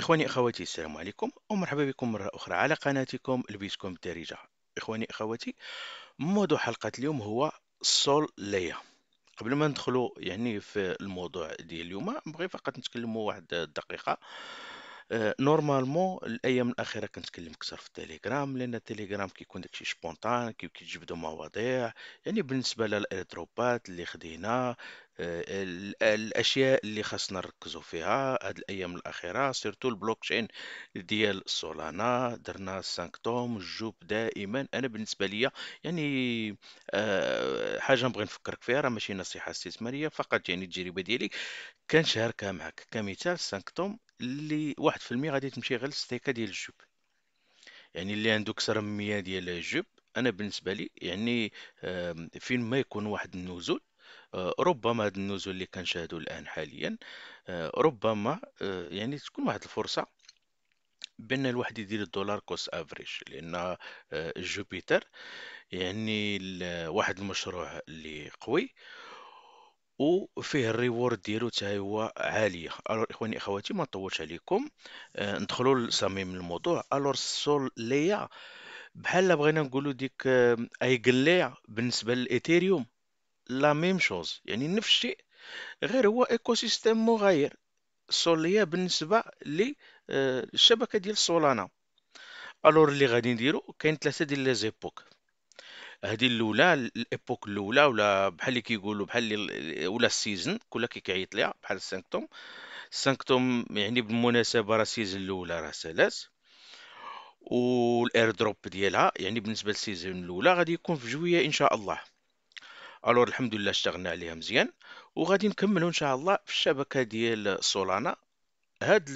إخواني أخواتي السلام عليكم ومرحبا بكم مرة أخرى على قناتكم لبيتكم بالدارجة إخواني أخواتي موضوع حلقة اليوم هو السول ليا قبل ما ندخلو يعني في الموضوع ديال اليوم بغي فقط نتكلمو واحد الدقيقة آه، نورمالمون الايام الاخيره كنتكلم اكثر في التليجرام لان التليجرام كيكون داكشي سبونطان كيجبدوا مواضيع يعني بالنسبه للايردروبات اللي خدينا آه، الاشياء اللي خاصنا نركزوا فيها هاد الايام الاخيره سيرتو البلوك تشين ديال سولانا درنا سانكتوم الجوب دائما انا بالنسبه ليا يعني أه حاجه نبغي نفكرك فيها راه ماشي نصيحه استثماريه فقط يعني التجربه ديالي كنشاركها معك كمثال سانكتوم اللي واحد في المية غادي تمشي غير ستيكه ديال الجوب يعني اللي عنده كثر من 100 ديال الجوب انا بالنسبه لي يعني فين ما يكون واحد النزول آه، ربما هذا النزول اللي كنشاهدو الان حاليا آه، ربما آه، يعني تكون واحد الفرصه بان الواحد يدير الدولار كوست افريج لان جوبيتر يعني واحد المشروع اللي قوي وفيه الريورد ديالو حتى هو عاليه الوغ اخواني اخواتي ما نطولش عليكم ندخلوا لصميم الموضوع الوغ السول ليا بحال بغينا نقولوا ديك اي قليه بالنسبه للايثيريوم لا ميم شوز يعني نفس الشيء غير هو ايكو سيستيم مغاير سوليا بالنسبه للشبكه euh, ديال سولانا الور اللي غادي نديرو كاين ثلاثه ديال لي زيبوك هذه الاولى الايبوك الاولى ولا بحال اللي كيقولوا بحال ولا السيزون كل كيعيط ليها بحال السانكتوم السانكتوم يعني بالمناسبه راه السيزون الاولى راه سالات والاير دروب ديالها يعني بالنسبه للسيزون الاولى غادي يكون في جويه ان شاء الله الور الحمد لله اشتغلنا عليها مزيان وغادي نكملوا ان شاء الله في الشبكه ديال سولانا هاد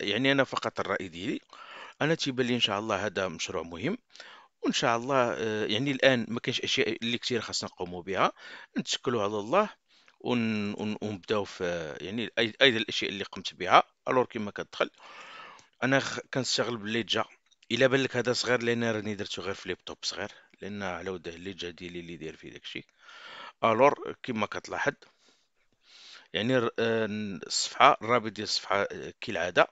يعني انا فقط الراي ديالي انا تيبان لي ان شاء الله هذا مشروع مهم وان شاء الله آه، يعني الان ما كاينش اشياء اللي كثير خاصنا نقوموا بها نتشكلوا على الله ونبداو في يعني ايضا الاشياء اللي قمت بها الور كما كتدخل انا كنشتغل بالليجا الا بان لك هذا صغير لان راني درتو غير في ليبتوب صغير لان على ود الليجا ديالي اللي داير فيه داكشي الور كما كتلاحظ يعني الصفحه آه، الرابط ديال الصفحه آه، كالعاده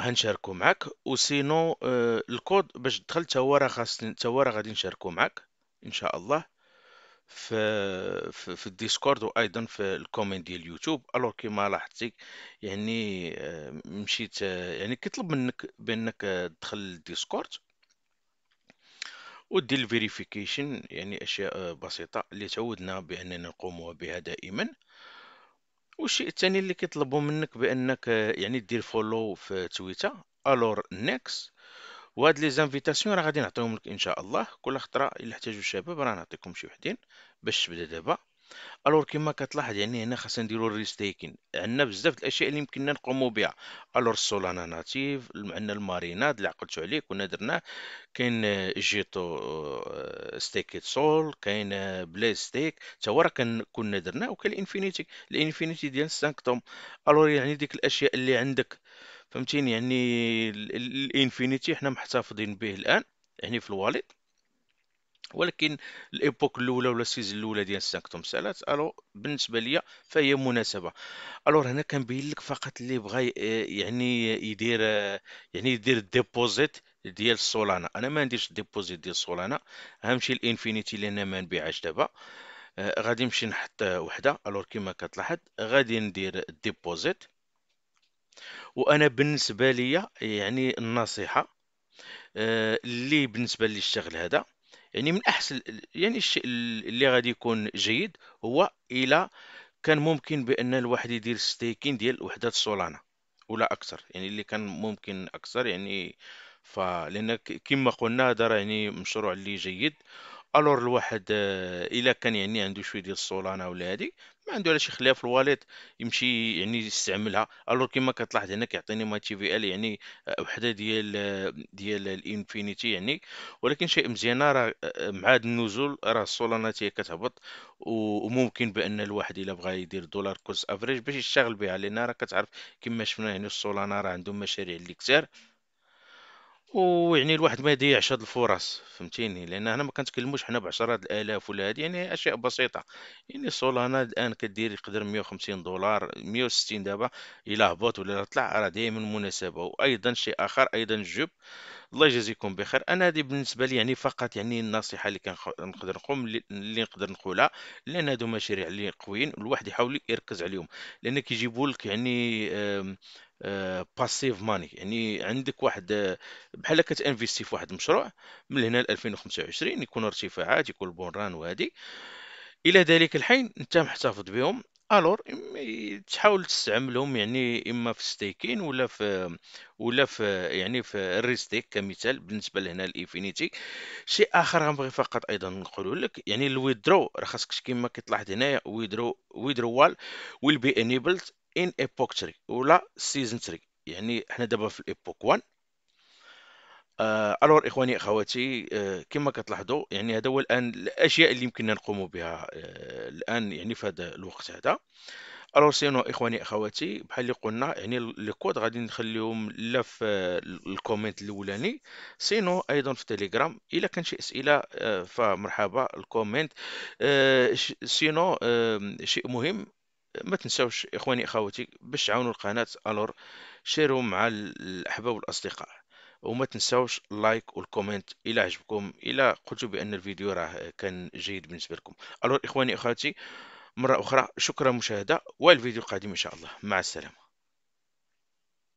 هنشاركو معاك وسينو آه، الكود باش دخل تا هو راه خاص تا هو راه غادي نشاركو معاك ان شاء الله في في, في الديسكورد وايضا في الكومنت ديال اليوتيوب الوغ كيما لاحظتي يعني مشيت يعني كيطلب منك بانك تدخل للديسكورد ودير الفيريفيكيشن يعني اشياء بسيطه اللي تعودنا باننا نقوم بها دائما والشيء الثاني اللي كيطلبوا منك بانك يعني دير فولو في تويتر الور نيكس وهاد لي زانفيتاسيون راه غادي نعطيهم لك ان شاء الله كل خطره الا احتاجوا الشباب راه نعطيكم شي وحدين باش تبدا دابا الور كيما كتلاحظ يعني هنا خاصنا نديرو ريستيكين عندنا بزاف د الاشياء اللي يمكننا نقومو بها الور السولانا ناتيف عندنا الماريناد اللي عقلتو عليه كنا درناه كاين جيتو آه، ستيكيت سول كاين آه، بلاي ستيك تا هو راه كنا درناه وكاين الانفينيتي الانفينيتي ديال سانكتوم الور يعني ديك الاشياء اللي عندك فهمتيني يعني الانفينيتي حنا محتفظين به الان يعني في الواليت ولكن الايبوك الاولى ولا السيزون الاولى ديال سانكتوم سالات الو بالنسبه ليا فهي مناسبه الور هنا كنبين لك فقط اللي بغى يعني يدير يعني يدير ديبوزيت ديال سولانا انا ما نديرش ديبوزيت ديال سولانا غنمشي لانفينيتي لان ما نبيعش دابا أه، غادي نمشي نحط وحده الور كما كتلاحظ غادي ندير ديبوزيت وانا بالنسبه ليا يعني النصيحه أه، اللي بالنسبه للشغل هذا يعني من احسن يعني الشيء اللي غادي يكون جيد هو الى كان ممكن بان الواحد يدير ستيكين ديال وحدات سولانا ولا اكثر يعني اللي كان ممكن اكثر يعني فلان كما قلنا هذا راه يعني مشروع اللي جيد الور الواحد آه، الا كان يعني عنده شويه ديال السولانا ولا هذه ما عنده علاش يخليها في الواليت يمشي يعني يستعملها الوغ كيما كتلاحظ هنا كيعطيني ماي تي في ال يعني آه، وحده ديال آه، ديال الانفينيتي يعني ولكن شيء مزيان راه آه، مع هاد النزول راه السولانا هي كتهبط وممكن بان الواحد الا بغى يدير دولار كوز افريج باش يشتغل بها لان راه كتعرف كما شفنا يعني السولانا راه عندهم مشاريع اللي كثار ويعني الواحد ما يضيعش هاد الفرص فهمتيني لان هنا ما كنتكلموش حنا بعشرات الالاف ولا هادي يعني اشياء بسيطه يعني سولانا الان كدير يقدر 150 دولار 160 دابا الى هبط ولا طلع راه دائما مناسبه وايضا شيء اخر ايضا الجوب الله يجازيكم بخير انا هذه بالنسبه لي يعني فقط يعني النصيحه اللي كنقدر نقوم اللي نقدر نقولها لان هادو مشاريع اللي قويين الواحد يحاول يركز عليهم لان كيجيبوا لك يعني باسيف آه، ماني يعني عندك واحد آه، بحال كتانفيستي في واحد المشروع من هنا ل 2025 يكون ارتفاعات يكون بون ران وهادي الى ذلك الحين انت محتفظ بهم الور تحاول تستعملهم يعني اما في ستيكين ولا في ولا في يعني في الريستيك كمثال بالنسبه لهنا الانفينيتي شيء اخر غنبغي فقط ايضا نقول لك يعني الويدرو راه خاصك كما كتلاحظ هنايا ويدرو ويدرو وال ويل بي انيبلد ان ايبوك تري ولا سيزون تري يعني حنا دابا في الايبوك 1 الور اخواني اخواتي كما كتلاحظوا يعني هذا هو الان الاشياء اللي يمكننا نقوم بها الان يعني في هذا الوقت هذا الور سينو اخواني اخواتي بحال اللي قلنا يعني لي كود غادي نخليهم لا في الكومنت الاولاني سينو ايضا في تيليجرام الا كان شي اسئله فمرحبا الكومنت سينو شيء مهم ما تنساوش اخواني اخواتي باش تعاونوا القناه الور شيروا مع الاحباب والاصدقاء وما تنساوش اللايك والكومنت الى عجبكم الى قلتوا بان الفيديو راه كان جيد بالنسبه لكم الور اخواني اخواتي مره اخرى شكرا مشاهده والفيديو القادم ان شاء الله مع السلامه